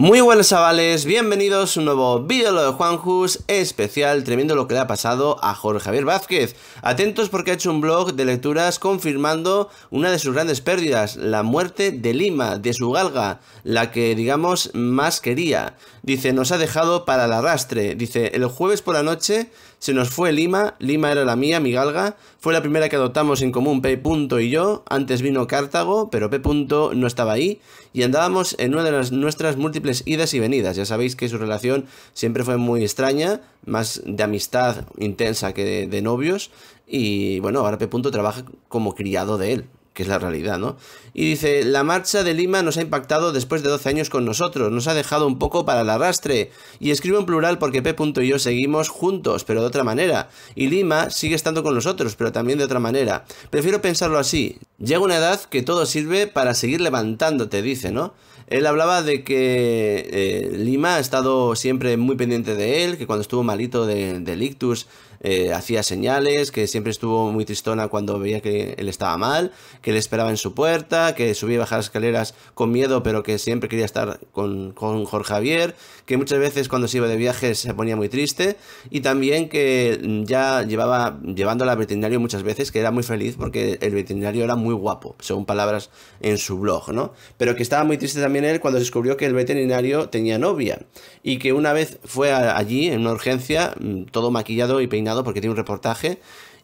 Muy buenas chavales, bienvenidos a un nuevo vídeo de Juanjus, especial, tremendo lo que le ha pasado a Jorge Javier Vázquez. Atentos porque ha hecho un blog de lecturas confirmando una de sus grandes pérdidas, la muerte de Lima, de su galga, la que digamos más quería. Dice, nos ha dejado para el arrastre. Dice, el jueves por la noche se nos fue Lima, Lima era la mía, mi galga, fue la primera que adoptamos en común P. y yo, antes vino Cartago, pero P. no estaba ahí, y andábamos en una de las, nuestras múltiples idas y venidas. Ya sabéis que su relación siempre fue muy extraña, más de amistad intensa que de, novios. Y bueno, ahora P. trabaja como criado de él, que es la realidad, ¿no? Y dice, la marcha de Lima nos ha impactado después de 12 años con nosotros, nos ha dejado un poco para el arrastre. Y escribo en plural porque P. y yo seguimos juntos, pero de otra manera. Y Lima sigue estando con nosotros, pero también de otra manera. Prefiero pensarlo así, Llega una edad que todo sirve para seguir levantándote, dice, ¿no? Él hablaba de que eh, Lima ha estado siempre muy pendiente de él, que cuando estuvo malito de ictus eh, hacía señales, que siempre estuvo muy tristona cuando veía que él estaba mal, que le esperaba en su puerta, que subía y bajaba escaleras con miedo, pero que siempre quería estar con, con Jorge Javier, que muchas veces cuando se iba de viaje se ponía muy triste, y también que mm, ya llevaba llevándola al veterinario muchas veces, que era muy feliz porque el veterinario era muy muy guapo, según palabras en su blog, ¿no? Pero que estaba muy triste también él cuando descubrió que el veterinario tenía novia y que una vez fue allí en una urgencia, mm, todo maquillado y peinado porque tiene un reportaje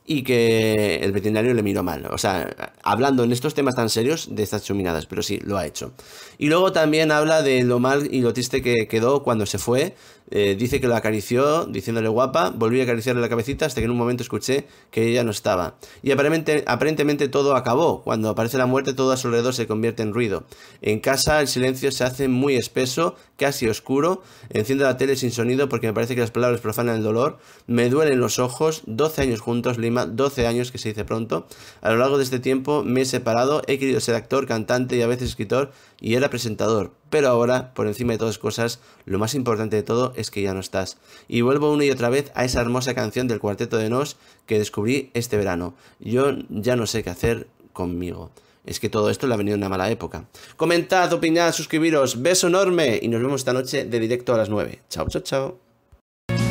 y que el veterinario le miró mal. O sea, hablando en estos temas tan serios de estas chuminadas, pero sí, lo ha hecho. Y luego también habla de lo mal y lo triste que quedó cuando se fue. Eh, dice que lo acarició diciéndole guapa, volví a acariciarle la cabecita hasta que en un momento escuché que ella no estaba. Y aparentemente, aparentemente todo acabó. Cuando aparece la muerte todo a su alrededor se convierte en ruido. En casa el silencio se hace muy espeso, casi oscuro. Enciendo la tele sin sonido porque me parece que las palabras profanan el dolor. Me duelen los ojos, 12 años juntos, Lima 12 años, que se dice pronto. A lo largo de este tiempo me he separado, he querido ser actor, cantante y a veces escritor y era presentador. Pero ahora, por encima de todas cosas, lo más importante de todo es que ya no estás. Y vuelvo una y otra vez a esa hermosa canción del cuarteto de Nos que descubrí este verano. Yo ya no sé qué hacer conmigo. Es que todo esto le ha venido en una mala época. Comentad, opinad, suscribiros. Beso enorme y nos vemos esta noche de directo a las 9. Chao, chao, chao.